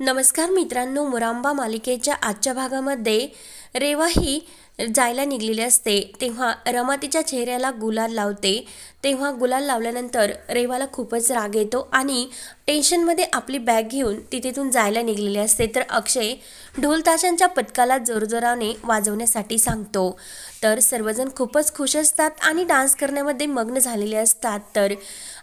नमस्कार मित्रांनो मुरांबा मालिकेच्या आजच्या भागामध्ये रेवा ही जायला निघलेली असते तेव्हा रमा तिच्या चेहऱ्याला गुलाल लावते तेव्हा गुलाल लावल्यानंतर रेवाला खूपच राग येतो आणि टेन्शनमध्ये आपली बॅग घेऊन तिथेतून जायला निघलेली असते तर अक्षय ढोलताशांच्या पथकाला जोरजोराने वाजवण्यासाठी सांगतो तर सर्वजण खूपच खुश असतात आणि डान्स करण्यामध्ये मग्न झालेले असतात तर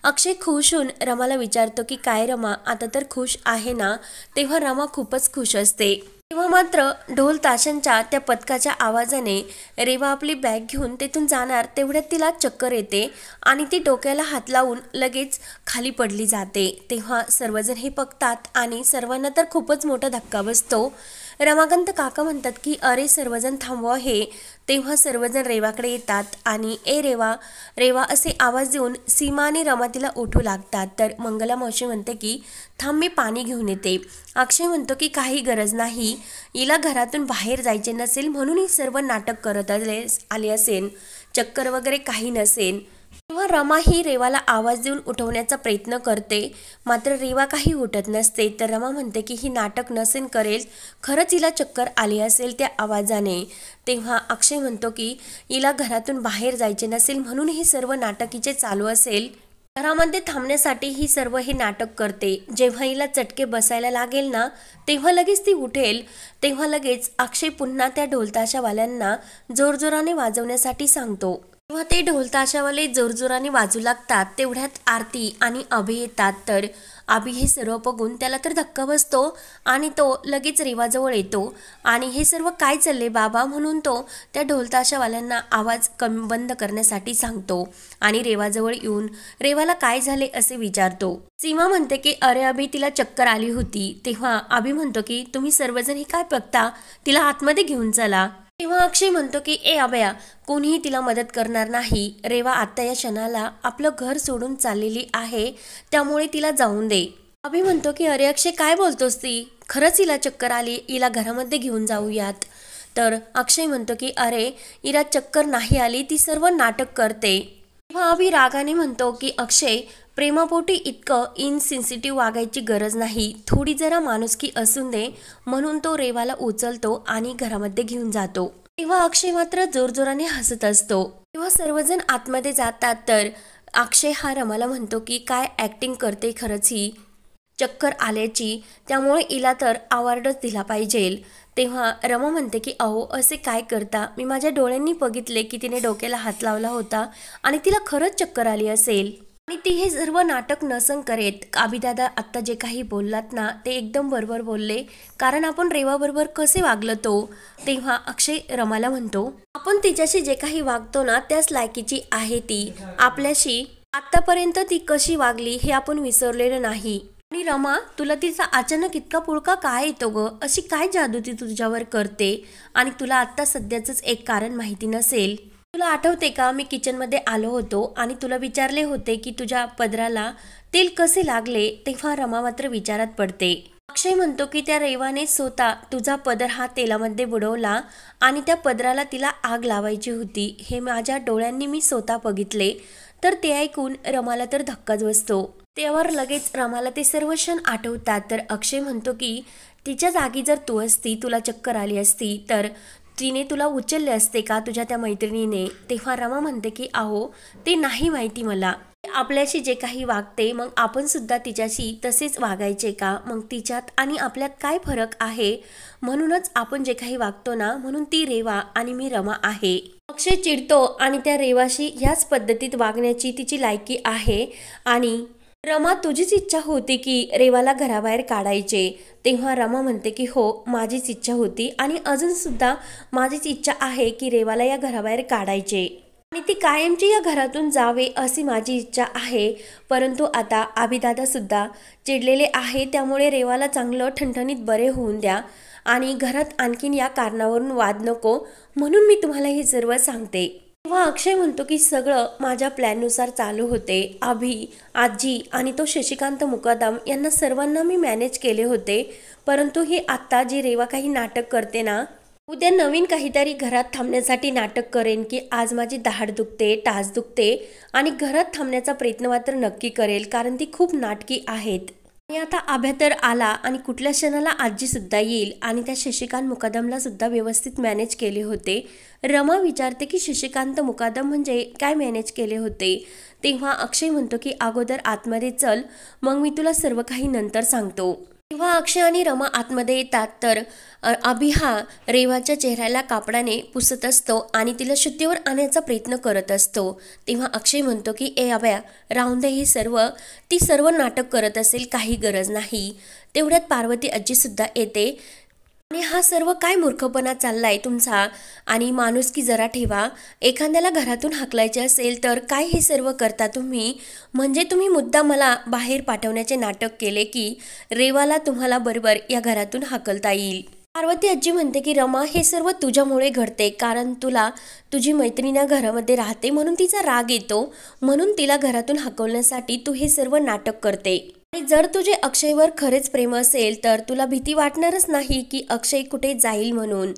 अक्षय खुश होऊन रमाला विचारतो की काय रमा आता तर खुश आहे ना तेव्हा रमा खूपच खुश असते तेव्हा मात्र ढोल ताशांच्या त्या पथकाच्या आवाजाने रेवा आपली बॅग घेऊन तेथून जाणार तेवढ्यात तिला चक्कर येते आणि ती डोक्याला हात लावून लगेच खाली पडली जाते तेव्हा सर्वजण हे बघतात आणि सर्वांना तर खूपच मोठा धक्का बसतो रमाकांत काका म्हणतात की अरे सर्वजण थांबवा हे तेव्हा सर्वजण रेवाकडे येतात आणि ए रेवा रेवा असे आवाज देऊन सीमा आणि रमा तिला उठू लागतात तर मंगला मावशी म्हणते की थांब मी पाणी घेऊन येते अक्षय म्हणतो की काही गरज नाही हिला घरातून बाहेर जायचे नसेल म्हणून ही सर्व नाटक करत आले आले असेल चक्कर वगैरे काही नसेल तेव्हा रमा ही रेवाला आवाज देऊन उठवण्याचा प्रयत्न करते मात्र रेवा काही उठत नसते तर रमा म्हणते की ही नाटक नसेन करेल खरंच हिला चक्कर आली असेल त्या आवाजाने तेव्हा अक्षय म्हणतो की हिला घरातून बाहेर जायचे नसेल म्हणून ही सर्व नाटकीचे चालू असेल घरामध्ये थांबण्यासाठी ही सर्व हे नाटक करते जेव्हा हिला चटके बसायला लागेल ना तेव्हा लगेच ती उठेल तेव्हा लगेच अक्षय पुन्हा त्या ढोलताशावाल्यांना जोरजोराने वाजवण्यासाठी सांगतो तेव्हा ते ढोलताशावाले जोरजोराने वाजू लागतात तेवढ्यात आरती आणि अभि येतात तर अभि हे सर्व बघून त्याला तर धक्का बसतो आणि तो लगेच रेवाजवळ येतो आणि हे सर्व काय चालले बाबा म्हणून तो त्या ढोलताशावाल्यांना आवाज कम बंद करण्यासाठी सांगतो आणि रेवाजवळ येऊन रेवाला काय झाले असे विचारतो सीमा म्हणते की अरे अभि तिला चक्कर आली होती तेव्हा अभि म्हणतो की तुम्ही सर्वजण हे काय बघता तिला आतमध्ये घेऊन चला तेव्हा अक्षय म्हणतो की ए अभया कोणीही तिला मदत करणार नाही रेवा आता या क्षणाला आपलं घर सोडून चाललेली आहे त्यामुळे तिला जाऊन दे अभि म्हणतो की अरे अक्षय काय बोलतोस ती खरंच हिला चक्कर आली हिला घरामध्ये घेऊन जाऊयात तर अक्षय म्हणतो की अरे हिला चक्कर नाही आली ती सर्व नाटक करते तेव्हा अभि रागाने म्हणतो की अक्षय प्रेमापोटी इतकं इनसेन्सिटिव्ह वागायची गरज नाही थोडी जरा माणुसकी असून दे म्हणून तो रेवाला उचलतो आणि घरामध्ये घेऊन जातो तेव्हा अक्षय मात्र जोरजोराने हसत असतो तेव्हा सर्वजण आतमध्ये जातात तर अक्षय हा रमाला म्हणतो की काय ॲक्टिंग करते खरंच ही चक्कर आल्याची त्यामुळे इला तर अवॉर्डच दिला पाहिजे तेव्हा रमा म्हणते की अहो असे काय करता मी माझ्या डोळ्यांनी बघितले की तिने डोक्याला हात लावला होता आणि तिला खरंच चक्कर आली असेल आणि ती हे सर्व नाटक नसन करेत काबीदादा आत्ता जे काही बोललात ना ते एकदम बरोबर बोलले कारण आपण रेवाबरोबर कसे वागलं तो तेव्हा अक्षय रमाला म्हणतो आपण तिच्याशी जे काही वागतो ना त्याच लायकीची आहे ती आपल्याशी आतापर्यंत ती कशी वागली हे आपण विसरलेलं नाही आणि रमा तुला तिचा अचानक इतका पुळका काय येतो ग अशी काय जादू ती तुझ्यावर करते आणि तुला आत्ता सध्याचंच एक कारण माहिती नसेल तुला आठवते का मी किचनमध्ये आलो होतो आणि तुला विचारले होते की तुझ्या पदराला तेल कसे लागले तेव्हा रमा मात्र विचारात पडते अक्षय म्हणतो की त्या रेवाने स्वतः तुझा पदर हा तेलामध्ये बुडवला आणि त्या पदराला तिला आग लावायची होती हे माझ्या डोळ्यांनी मी स्वतः बघितले तर ते ऐकून रमाला तर धक्काच बसतो तेव्हा लगेच रमाला ते सर्व क्षण आठवतात तर अक्षय म्हणतो की तिच्या जागी जर तू असती तुला चक्कर आली असती तर तिने तुला उचलले असते का तुझ्या त्या मैत्रिणीने तेव्हा रमा म्हणते की आहो ते नाही माहिती मला आपल्याशी जे काही वागते मग आपण सुद्धा तिच्याशी तसेच वागायचे का मग तिच्यात आणि आपल्यात काय फरक आहे म्हणूनच आपण जे काही वागतो ना म्हणून ती रेवा आणि मी रमा आहे अक्षय चिडतो आणि त्या रेवाशी ह्याच पद्धतीत वागण्याची तिची लायकी आहे आणि रमा तुझीच इच्छा होती की रेवाला घराबाहेर काढायचे तेव्हा रमा म्हणते की हो माझीच इच्छा होती आणि अजूनसुद्धा माझीच इच्छा आहे की रेवाला या घराबाहेर काढायचे आणि ती कायमची या घरातून जावे अशी माझी इच्छा आहे परंतु आता सुद्धा चिडलेले आहे त्यामुळे रेवाला चांगलं ठणठणीत बरे होऊन द्या आणि घरात आणखीन या कारणावरून वाद नको म्हणून मी तुम्हाला हे सर्व सांगते तेव्हा अक्षय म्हणतो की सगळं माझ्या प्लॅननुसार चालू होते आभी आजी आणि तो शशिकांत मुकादम यांना सर्वांना मी मॅनेज केले होते परंतु ही आत्ता जी रेवा काही नाटक करते ना उद्या नवीन काहीतरी घरात थांबण्यासाठी नाटक करेन की आज माझी दहाड दुखते टास दुखते आणि घरात थांबण्याचा प्रयत्न मात्र नक्की करेल कारण ती खूप नाटकी आहेत आणि आता आभ्या तर आला आणि कुठल्या क्षणाला आजीसुद्धा येईल आणि त्या शशिकांत मुकादमलासुद्धा सुद्धा व्यवस्थित मॅनेज केले होते रमा विचारते की शशिकांत मुकादम म्हणजे काय मॅनेज केले होते तेव्हा अक्षय म्हणतो की अगोदर आतमध्ये चल मग मी तुला सर्व काही नंतर सांगतो जेव्हा अक्षय आणि रमा आतमध्ये येतात तर अभिहा हा रेवाच्या चेहऱ्याला कापडाने पुसत असतो आणि तिला शुद्धीवर आणण्याचा प्रयत्न करत असतो तेव्हा अक्षय म्हणतो की ए अभ्या राहून ही सर्व ती सर्व नाटक करत असेल काही गरज नाही तेवढ्यात पार्वती आजीसुद्धा येते आणि हा सर्व काय मूर्खपणा चाललाय तुमचा आणि माणूस की जरा ठेवा एखाद्याला घरातून हाकलायचे असेल तर काय हे सर्व करता तुम्ही म्हणजे तुम्ही मुद्दा मला बाहेर पाठवण्याचे नाटक केले की रेवाला तुम्हाला बरोबर या घरातून हाकलता येईल पार्वती आजी म्हणते की रमा हे सर्व तुझ्यामुळे घडते कारण तुला तुझी मैत्रिणा घरामध्ये राहते म्हणून तिचा राग येतो म्हणून तिला घरातून हाकवण्यासाठी तू हे सर्व नाटक करते आणि जर तुझे अक्षयवर खरेच प्रेम असेल तर तुला भीती वाटणारच नाही की अक्षय कुठे जाईल म्हणून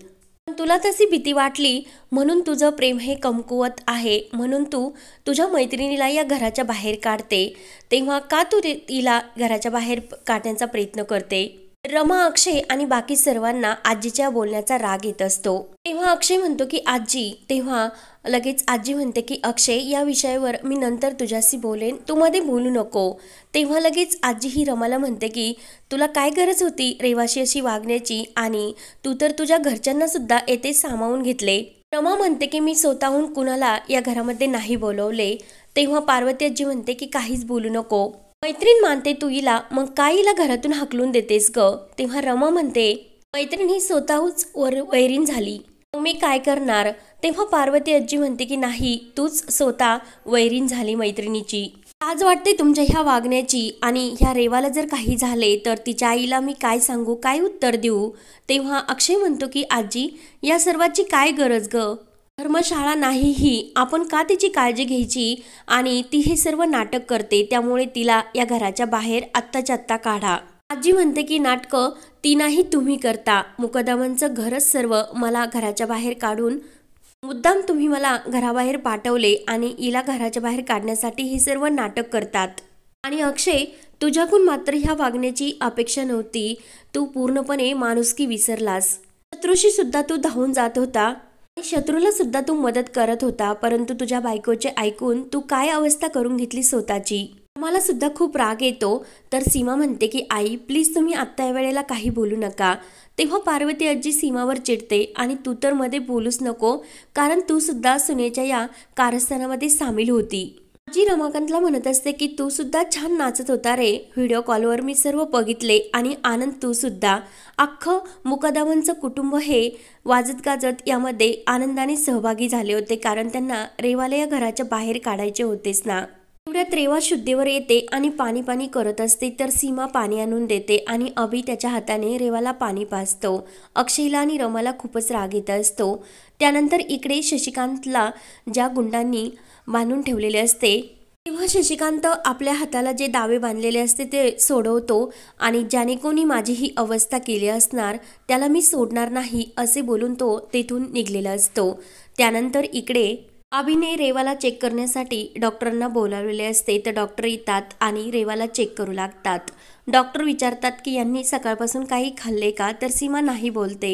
तुला तशी भीती वाटली म्हणून तुझं प्रेम हे कमकुवत आहे म्हणून तू तुझ्या मैत्रिणीला या घराच्या बाहेर काढते तेव्हा का तू तिला घराच्या बाहेर काढण्याचा प्रयत्न करते रमा अक्षय आणि बाकी सर्वांना आजीच्या बोलण्याचा राग येत असतो तेव्हा अक्षय म्हणतो की आजी तेव्हा लगेच आजी म्हणते की अक्षय या विषयावर मी नंतर तुझ्याशी बोलेन तू मध्ये बोलू नको तेव्हा लगेच आजी ही रमाला म्हणते की तुला काय गरज होती रेवाशी अशी वागण्याची आणि तू तर तुझ्या घरच्यांना सुद्धा येथे सामावून घेतले रमा म्हणते की मी स्वतःहून कुणाला या घरामध्ये नाही बोलवले तेव्हा पार्वती आजी म्हणते की काहीच बोलू नको मैत्रीण मानते तू हिला मग काय घरातून हाकलून देतेस ग तेव्हा रमा म्हणते मैत्रीण ही स्वतःहूच वर वैरीण झाली मग मी काय करणार तेव्हा पार्वती आजी म्हणते की नाही तूच स्वतः वैरीण झाली मैत्रिणीची आज वाटते तुमच्या ह्या वागण्याची आणि ह्या रेवाला जर काही झाले तर तिच्या आईला मी काय सांगू काय उत्तर देऊ तेव्हा अक्षय म्हणतो की आजी या सर्वाची काय गरज ग धर्मशाळा नाही ही आपण का तिची काळजी घ्यायची आणि ती हे सर्व नाटक करते त्यामुळे तिला या घराच्या बाहेर आत्ताच्या आत्ता काढा आजी म्हणते की नाटक ती नाही तुम्ही करता मुकदामांचं घरच सर्व मला घराच्या बाहेर काढून मुद्दाम तुम्ही मला घराबाहेर पाठवले आणि इला घराच्या बाहेर काढण्यासाठी हे सर्व नाटक करतात आणि अक्षय तुझ्याकून मात्र ह्या वागण्याची अपेक्षा नव्हती तू पूर्णपणे माणुसकी विसरलास शत्रूशी सुद्धा तू धावून जात होता शत्रूला सुद्धा तू मदत करत होता परंतु तुझ्या बायकोचे ऐकून तू काय अवस्था करून घेतली स्वतःची मला सुद्धा खूप राग येतो तर सीमा म्हणते की आई प्लीज तुम्ही आत्ता या वेळेला काही बोलू नका तेव्हा पार्वती आजी सीमावर चिडते आणि तू तर मध्ये बोलूच नको कारण तू सुद्धा सुनेच्या या कारस्थानामध्ये सामील होती जी रमाकांतला म्हणत असते की तू सुद्धा छान नाचत होता रे व्हिडिओ कॉलवर मी सर्व बघितले आणि आनंद तू सुद्धा अख्खं मुकादामांचं कुटुंब हे वाजत गाजत यामध्ये आनंदाने सहभागी झाले होते कारण त्यांना रेवाला घराच्या बाहेर काढायचे होतेच ना पुढे रेवा शुद्धीवर येते आणि पाणी पाणी करत असते तर सीमा पाणी आणून देते आणि अभि त्याच्या हाताने रेवाला पाणी पाजतो अक्षयला आणि रमाला खूपच राग येत असतो त्यानंतर इकडे शशिकांतला ज्या गुंडांनी बांधून ठेवलेले असते तेव्हा शशिकांत आपल्या हाताला जे दावे बांधलेले असते ते सोडवतो आणि ज्याने कोणी माझी ही अवस्था केली असणार त्याला मी सोडणार नाही असे बोलून तो तेथून निघलेला असतो त्यानंतर इकडे अभिने रेवाला चेक करण्यासाठी डॉक्टरांना बोलावलेले असते तर डॉक्टर येतात आणि रेवाला चेक करू लागतात डॉक्टर विचारतात की यांनी सकाळपासून काही खाल्ले का तर सीमा नाही बोलते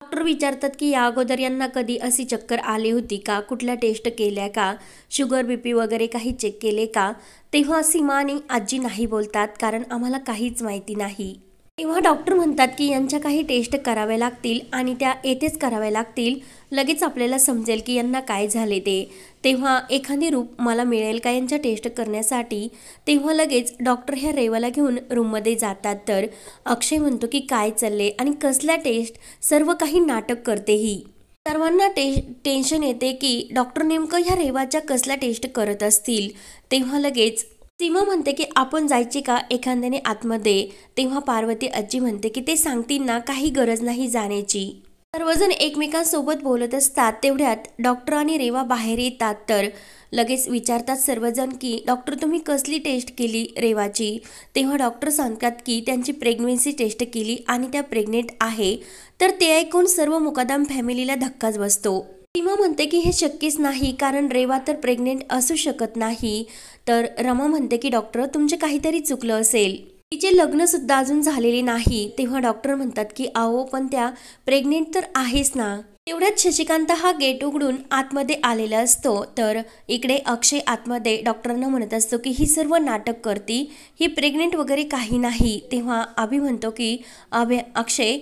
डॉक्टर विचारतात की या अगोदर यांना कधी अशी चक्कर आली होती का कुठल्या टेस्ट केल्या का शुगर बीपी वगैरे काही चेक केले का तेव्हा सीमा आणि आजी नाही बोलतात कारण आम्हाला काहीच माहिती नाही तेव्हा डॉक्टर म्हणतात की यांच्या काही टेस्ट कराव्या लागतील आणि त्या येथेच कराव्या लागतील लगेच आपल्याला समजेल की यांना काय झाले ते तेव्हा एखादी रूप मला मिळेल का यांच्या टेस्ट करण्यासाठी तेव्हा लगेच डॉक्टर ह्या रेवाला घेऊन रूममध्ये जातात तर अक्षय म्हणतो की काय चालले आणि कसल्या टेस्ट सर्व काही नाटक करतेही सर्वांना टे टेन्शन येते की डॉक्टर नेमकं ह्या रेवाच्या कसल्या टेस्ट करत असतील तेव्हा लगेच सीमा म्हणते की आपण जायची का एखाद्याने आतमध्ये तेव्हा पार्वती आजी म्हणते की ते ना काही गरज नाही जाण्याची सर्वजण एकमेकांसोबत बोलत असतात तेवढ्यात डॉक्टर आणि रेवा बाहेर येतात तर लगेच विचारतात सर्वजण की डॉक्टर तुम्ही कसली टेस्ट केली रेवाची तेव्हा डॉक्टर सांगतात की त्यांची प्रेग्नेन्सी टेस्ट केली आणि त्या प्रेग्नेंट आहे तर ते ऐकून सर्व मुकादाम फॅमिलीला धक्काच बसतो सीमा म्हणते की हे शक्यच नाही कारण रेवा तर प्रेग्नेंट असू शकत नाही तर रमा म्हणते की डॉक्टर तुमचे काहीतरी चुकलं असेल तिचे लग्नसुद्धा अजून झालेले नाही तेव्हा डॉक्टर म्हणतात की आहो पण त्या प्रेग्नेंट तर आहेच ना तेवढ्यात शशिकांत हा गेट उघडून आतमध्ये आलेला असतो तर इकडे अक्षय आतमध्ये डॉक्टरांना म्हणत असतो की ही सर्व नाटक करती ही प्रेग्नेंट वगैरे काही नाही तेव्हा आभी म्हणतो की अभे अक्षय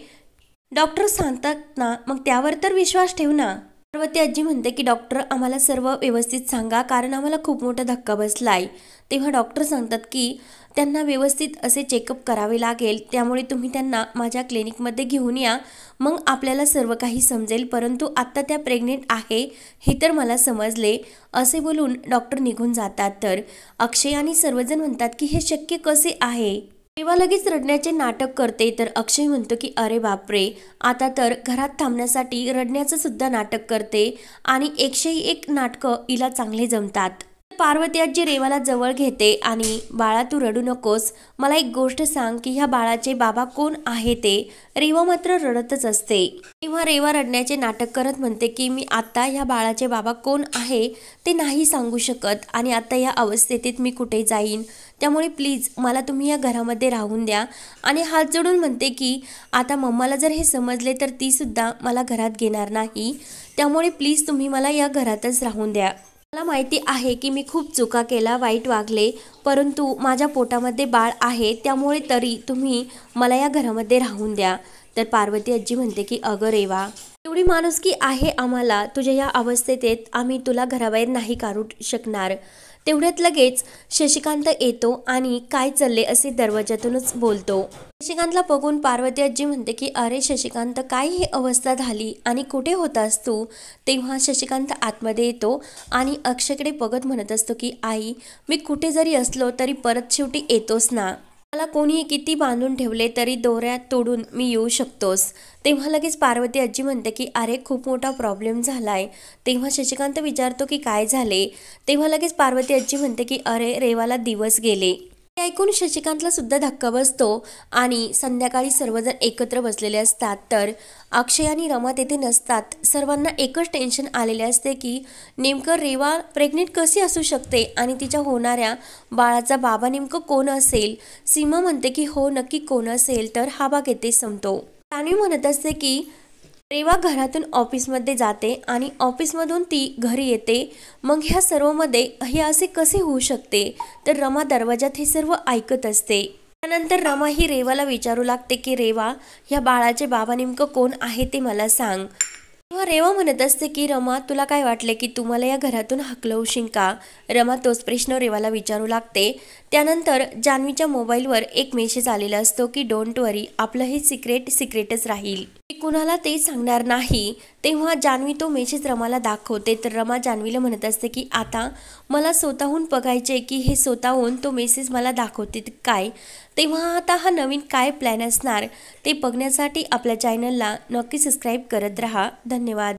डॉक्टर सांगतात ना मग त्यावर तर विश्वास ठेव ना पार्वती आजी म्हणते की डॉक्टर आम्हाला सर्व व्यवस्थित सांगा कारण आम्हाला खूप मोठा धक्का बसला आहे तेव्हा डॉक्टर सांगतात की त्यांना व्यवस्थित असे चेकअप करावे लागेल त्यामुळे तुम्ही त्यांना माझ्या क्लिनिकमध्ये घेऊन या मग आपल्याला सर्व काही समजेल परंतु आत्ता त्या प्रेग्नेंट आहे हे तर मला समजले असे बोलून डॉक्टर निघून जातात तर अक्षय आणि सर्वजण म्हणतात की हे शक्य कसे आहे तेव्हा लगेच रडण्याचे नाटक करते तर अक्षय म्हणतो की अरे बापरे आता तर घरात थांबण्यासाठी रडण्याचं सुद्धा नाटक करते आणि एकशे एक नाटकं हिला चांगले जमतात पार्वती आजी रेवाला जवळ घेते आणि बाळा तू रडू नकोस मला एक गोष्ट सांग की ह्या बाळाचे बाबा कोण आहे ते रेवा मात्र रडतच असते तेव्हा रेवा रडण्याचे नाटक करत म्हणते की मी आता ह्या बाळाचे बाबा कोण आहे ते नाही सांगू शकत आणि आता या अवस्थेत मी कुठे जाईन त्यामुळे प्लीज मला तुम्ही या घरामध्ये राहून द्या आणि हात जोडून म्हणते की आता मम्माला जर हे समजले तर तीसुद्धा मला घरात घेणार नाही त्यामुळे प्लीज तुम्ही मला या घरातच राहून द्या मला माहिती आहे की मी खूप चुका केला वाईट वागले परंतु माझ्या पोटामध्ये बाळ आहे त्यामुळे तरी तुम्ही मला या घरामध्ये राहून द्या तर पार्वती आजी म्हणते की अगं रेवा एवढी की आहे आम्हाला तुझ्या या अवस्थेत आम्ही तुला घराबाहेर नाही काढू शकणार तेवढ्यात लगेच शशिकांत येतो आणि काय चालले असे दरवाजातूनच बोलतो शशिकांतला बघून पार्वती आजी म्हणते की अरे शशिकांत काय ही अवस्था झाली आणि कुठे होतास तू तेव्हा शशिकांत आतमध्ये येतो आणि अक्षयकडे बघत म्हणत असतो की आई मी कुठे जरी असलो तरी परत शेवटी येतोस ना मला कोणीही किती बांधून ठेवले तरी दोऱ्यात तोडून मी येऊ शकतोस तेव्हा लगेच पार्वती आजी म्हणते की अरे खूप मोठा प्रॉब्लेम झालाय तेव्हा शशिकांत विचारतो की काय झाले तेव्हा लगेच पार्वती आजी म्हणते की अरे रेवाला दिवस गेले ऐकून शशिकांतला सुद्धा धक्का बसतो आणि संध्याकाळी सर्वजण एकत्र बसलेले असतात तर अक्षय आणि रमा तेथे नसतात सर्वांना एकच टेन्शन आलेले असते की नेमकं रेवा प्रेग्नेंट कशी असू शकते आणि तिच्या होणाऱ्या बाळाचा बाबा नेमकं कोण असेल सीमा म्हणते की हो नक्की कोण असेल तर हा भाग येथे संपतो आणि म्हणत असते की रेवा घरातून ऑफिसमध्ये जाते आणि ऑफिसमधून ती घरी येते मग ह्या सर्वमध्ये हे असे कसे होऊ शकते तर रमा दरवाजात हे सर्व ऐकत असते त्यानंतर रमा ही रेवाला विचारू लागते की रेवा ह्या बाळाचे बाबा नेमकं कोण आहे ते मला सांग तेव्हा रेवा म्हणत असते की रमा तुला काय वाटले की तुम्हाला या घरातून हकलवू का रमा तोच प्रश्न रेवाला विचारू लागते त्यानंतर जान्हवीच्या मोबाईलवर एक मेसेज आलेला असतो की डोंट वरी आपलं हे सिक्रेट सिक्रेटच राहील कुणाला ते सांगणार नाही तेव्हा जान्हवी तो मेसेज रमाला दाखवते तर रमा जान्हवीला म्हणत असते की आता मला स्वतःहून बघायचे की हे स्वतःहून तो मेसेज मला दाखवते काय तेव्हा आता हा नवीन काय प्लॅन असणार ते बघण्यासाठी आपल्या चॅनलला नक्की सबस्क्राईब करत राहा धन्यवाद